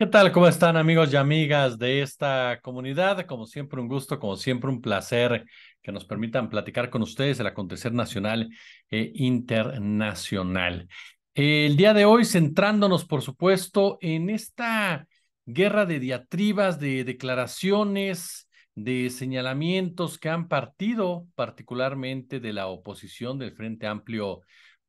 ¿Qué tal? ¿Cómo están amigos y amigas de esta comunidad? Como siempre un gusto, como siempre un placer que nos permitan platicar con ustedes el acontecer nacional e internacional. El día de hoy centrándonos, por supuesto, en esta guerra de diatribas, de declaraciones, de señalamientos que han partido particularmente de la oposición del Frente Amplio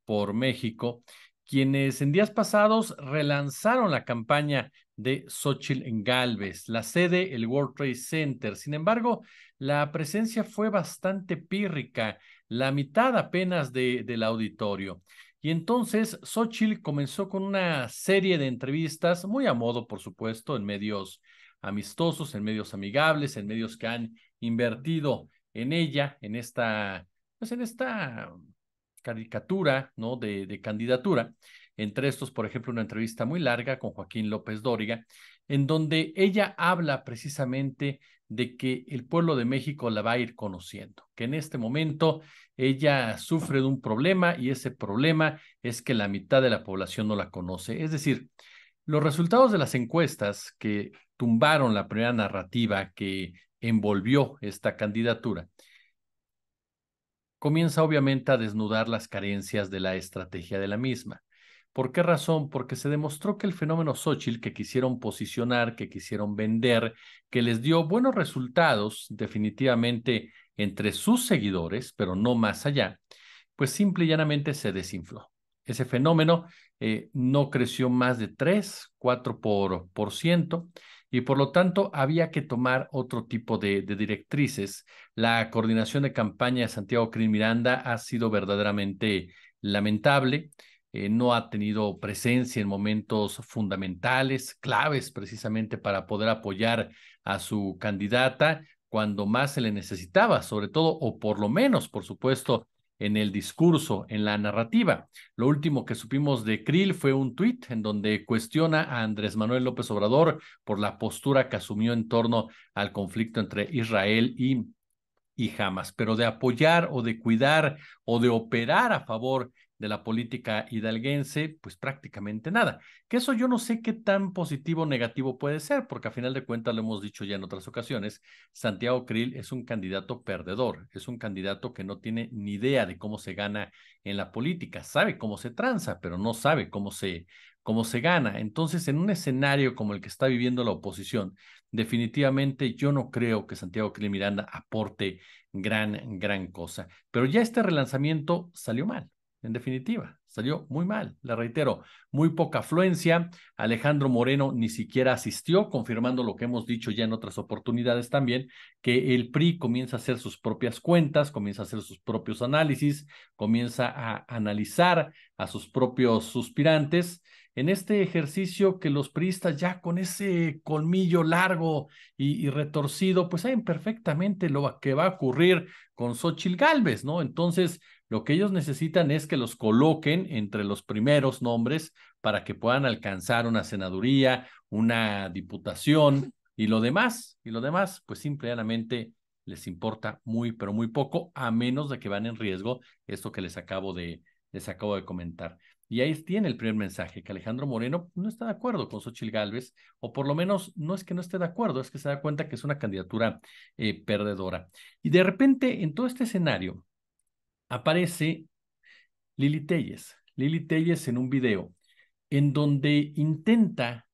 por México quienes en días pasados relanzaron la campaña de Xochitl en Galvez, la sede, el World Trade Center. Sin embargo, la presencia fue bastante pírrica, la mitad apenas de, del auditorio. Y entonces Xochitl comenzó con una serie de entrevistas, muy a modo, por supuesto, en medios amistosos, en medios amigables, en medios que han invertido en ella, en esta, pues en esta caricatura ¿no? de, de candidatura. Entre estos, por ejemplo, una entrevista muy larga con Joaquín López Dóriga, en donde ella habla precisamente de que el pueblo de México la va a ir conociendo, que en este momento ella sufre de un problema y ese problema es que la mitad de la población no la conoce. Es decir, los resultados de las encuestas que tumbaron la primera narrativa que envolvió esta candidatura comienza obviamente a desnudar las carencias de la estrategia de la misma. ¿Por qué razón? Porque se demostró que el fenómeno Xochitl que quisieron posicionar, que quisieron vender, que les dio buenos resultados definitivamente entre sus seguidores, pero no más allá, pues simple y llanamente se desinfló. Ese fenómeno eh, no creció más de 3, 4 por ciento y por lo tanto había que tomar otro tipo de, directrices. La coordinación de campaña de Santiago Crin Miranda ha sido verdaderamente lamentable. Eh, no ha tenido presencia en momentos fundamentales, claves precisamente para poder apoyar a su candidata cuando más se le necesitaba, sobre todo, o por lo menos, por supuesto, en el discurso, en la narrativa. Lo último que supimos de Krill fue un tuit en donde cuestiona a Andrés Manuel López Obrador por la postura que asumió en torno al conflicto entre Israel y y Hamas, pero de apoyar o de cuidar o de operar a favor de la política hidalguense, pues prácticamente nada. Que eso yo no sé qué tan positivo o negativo puede ser, porque a final de cuentas lo hemos dicho ya en otras ocasiones, Santiago Krill es un candidato perdedor, es un candidato que no tiene ni idea de cómo se gana en la política, sabe cómo se tranza, pero no sabe cómo se cómo se gana. Entonces, en un escenario como el que está viviendo la oposición, definitivamente yo no creo que Santiago Krill Miranda aporte gran gran cosa, pero ya este relanzamiento salió mal. En definitiva, salió muy mal. Le reitero, muy poca afluencia. Alejandro Moreno ni siquiera asistió, confirmando lo que hemos dicho ya en otras oportunidades también, que el PRI comienza a hacer sus propias cuentas, comienza a hacer sus propios análisis, comienza a analizar a sus propios suspirantes en este ejercicio que los priistas ya con ese colmillo largo y, retorcido, pues saben perfectamente lo que va a ocurrir con Xochil Galvez, ¿no? Entonces, lo que ellos necesitan es que los coloquen entre los primeros nombres para que puedan alcanzar una senaduría, una diputación y lo demás. Y lo demás, pues simplemente les importa muy, pero muy poco, a menos de que van en riesgo esto que les acabo de, les acabo de comentar. Y ahí tiene el primer mensaje, que Alejandro Moreno no está de acuerdo con Xochitl Gálvez, o por lo menos no es que no esté de acuerdo, es que se da cuenta que es una candidatura eh, perdedora. Y de repente, en todo este escenario, aparece Lili Telles. Lili Telles en un video en donde intenta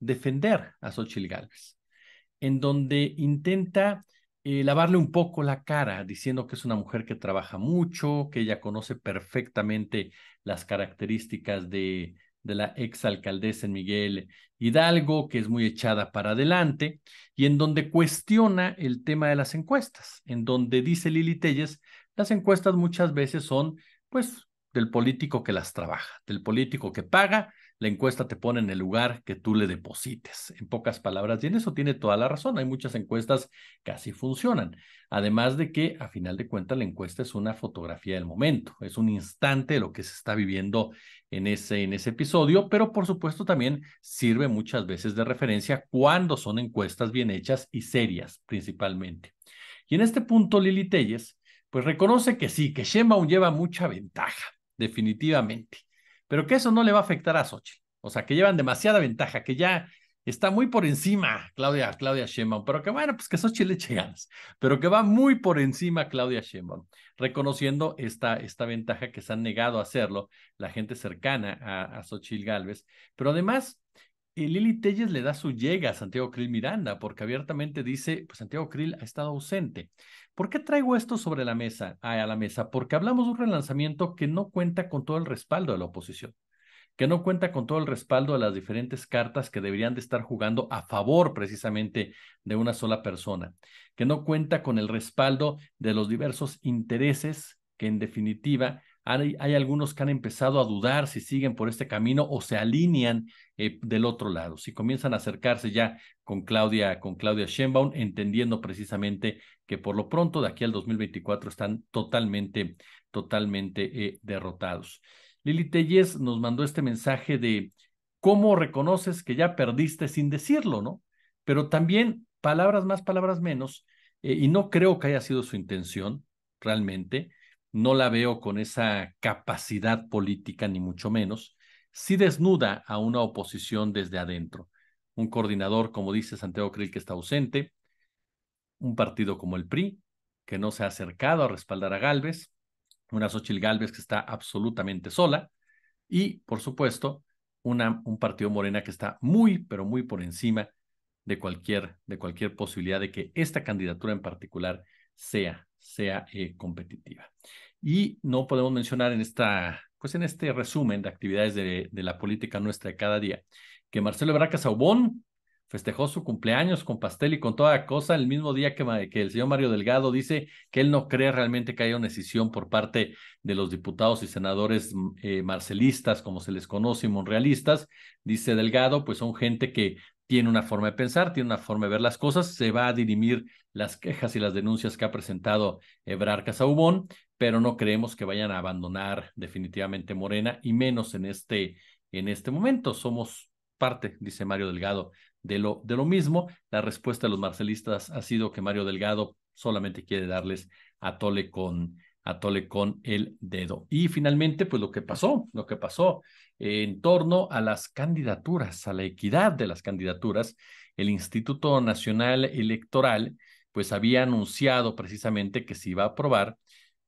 defender a Xochitl Gálvez, en donde intenta eh, lavarle un poco la cara, diciendo que es una mujer que trabaja mucho, que ella conoce perfectamente las características de, de la exalcaldesa en Miguel Hidalgo, que es muy echada para adelante, y en donde cuestiona el tema de las encuestas, en donde dice Lili Telles las encuestas muchas veces son, pues, del político que las trabaja, del político que paga, la encuesta te pone en el lugar que tú le deposites, en pocas palabras, y en eso tiene toda la razón, hay muchas encuestas que así funcionan, además de que a final de cuentas la encuesta es una fotografía del momento, es un instante de lo que se está viviendo en ese, en ese episodio, pero por supuesto también sirve muchas veces de referencia cuando son encuestas bien hechas y serias principalmente. Y en este punto, Lili Telles pues reconoce que sí, que Sheinbaum lleva mucha ventaja, definitivamente, pero que eso no le va a afectar a Sochi, O sea, que llevan demasiada ventaja, que ya está muy por encima Claudia, Claudia Sheinbaum, pero que bueno, pues que Xochitl le eche ganas, pero que va muy por encima Claudia Sheinbaum, reconociendo esta, esta ventaja que se han negado a hacerlo la gente cercana a, a Xochitl Galvez, pero además y eh, Lili Telles le da su llega a Santiago Krill Miranda, porque abiertamente dice, pues Santiago Krill ha estado ausente. ¿Por qué traigo esto sobre la mesa, a la mesa? Porque hablamos de un relanzamiento que no cuenta con todo el respaldo de la oposición, que no cuenta con todo el respaldo de las diferentes cartas que deberían de estar jugando a favor precisamente de una sola persona, que no cuenta con el respaldo de los diversos intereses que en definitiva hay, algunos que han empezado a dudar si siguen por este camino o se alinean eh, del otro lado, si comienzan a acercarse ya con Claudia, con Claudia Sheinbaum, entendiendo precisamente que por lo pronto de aquí al 2024 están totalmente, totalmente eh, derrotados. Lili Telles nos mandó este mensaje de cómo reconoces que ya perdiste sin decirlo, ¿no? Pero también palabras más, palabras menos, eh, y no creo que haya sido su intención realmente, no la veo con esa capacidad política, ni mucho menos. si desnuda a una oposición desde adentro. Un coordinador, como dice Santiago Krill, que está ausente. Un partido como el PRI, que no se ha acercado a respaldar a Galvez. Una Xochitl Galvez que está absolutamente sola. Y, por supuesto, una, un partido Morena que está muy, pero muy por encima de cualquier, de cualquier posibilidad de que esta candidatura en particular sea, sea eh, competitiva. Y no podemos mencionar en esta, pues este resumen de actividades de, la política nuestra de cada día, que Marcelo Braca Saubón festejó su cumpleaños con pastel y con toda cosa el mismo día que, que el señor Mario Delgado dice que él no cree realmente que haya una decisión por parte de los diputados y senadores mm, eh, marcelistas, como se les conoce, y monrealistas. Dice Delgado, pues son gente que tiene una forma de pensar, tiene una forma de ver las cosas, se va a dirimir las quejas y las denuncias que ha presentado Ebrar Casaubón, pero no creemos que vayan a abandonar definitivamente Morena y menos en este, en este momento. Somos parte, dice Mario Delgado, de lo, de lo mismo. La respuesta de los marcelistas ha sido que Mario Delgado solamente quiere darles a Tole con, Tole con el dedo. Y finalmente, pues lo que pasó, lo que pasó en torno a las candidaturas, a la equidad de las candidaturas, el Instituto Nacional Electoral pues había anunciado precisamente que se iba a aprobar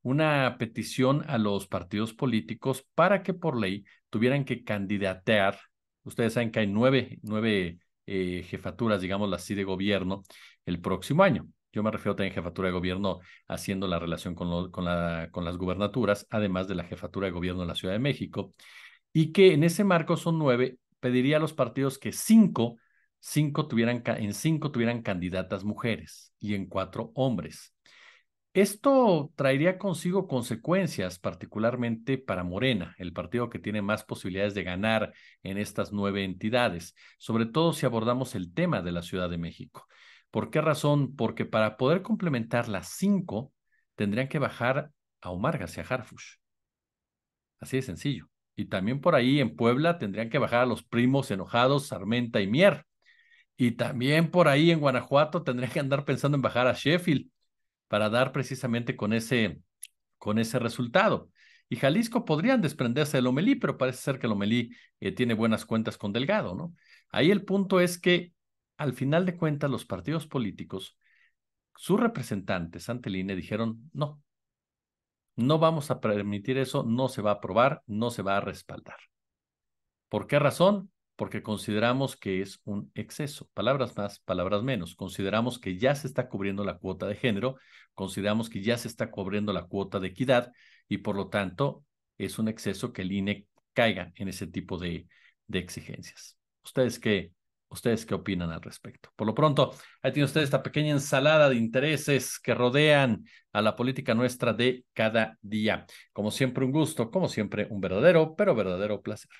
una petición a los partidos políticos para que por ley tuvieran que candidatear. Ustedes saben que hay nueve, nueve eh, jefaturas, digamos así, de gobierno el próximo año. Yo me refiero también a jefatura de gobierno haciendo la relación con, la, con las gubernaturas, además de la jefatura de gobierno de la Ciudad de México, y que en ese marco son nueve, pediría a los partidos que cinco cinco tuvieran, en cinco tuvieran candidatas mujeres y en cuatro hombres. Esto traería consigo consecuencias, particularmente para Morena, el partido que tiene más posibilidades de ganar en estas nueve entidades, sobre todo si abordamos el tema de la Ciudad de México. ¿Por qué razón? Porque para poder complementar las cinco, tendrían que bajar a Omar y a Harfush. Así de sencillo. Y también por ahí en Puebla tendrían que bajar a los primos enojados Sarmenta y Mier. Y también por ahí en Guanajuato tendría que andar pensando en bajar a Sheffield para dar precisamente con ese, con ese resultado. Y Jalisco podrían desprenderse de Lomelí, pero parece ser que el eh, tiene buenas cuentas con Delgado, ¿no? Ahí el punto es que al final de cuentas los partidos políticos, sus representantes ante el INE dijeron, no, no vamos a permitir eso, no se va a aprobar, no se va a respaldar. ¿Por qué razón? porque consideramos que es un exceso. Palabras más, palabras menos. Consideramos que ya se está cubriendo la cuota de género, consideramos que ya se está cubriendo la cuota de equidad y por lo tanto es un exceso que el INE caiga en ese tipo de, exigencias. ¿Ustedes qué, ¿Ustedes qué opinan al respecto? Por lo pronto, ahí tiene usted esta pequeña ensalada de intereses que rodean a la política nuestra de cada día. Como siempre, un gusto, como siempre, un verdadero, pero verdadero placer.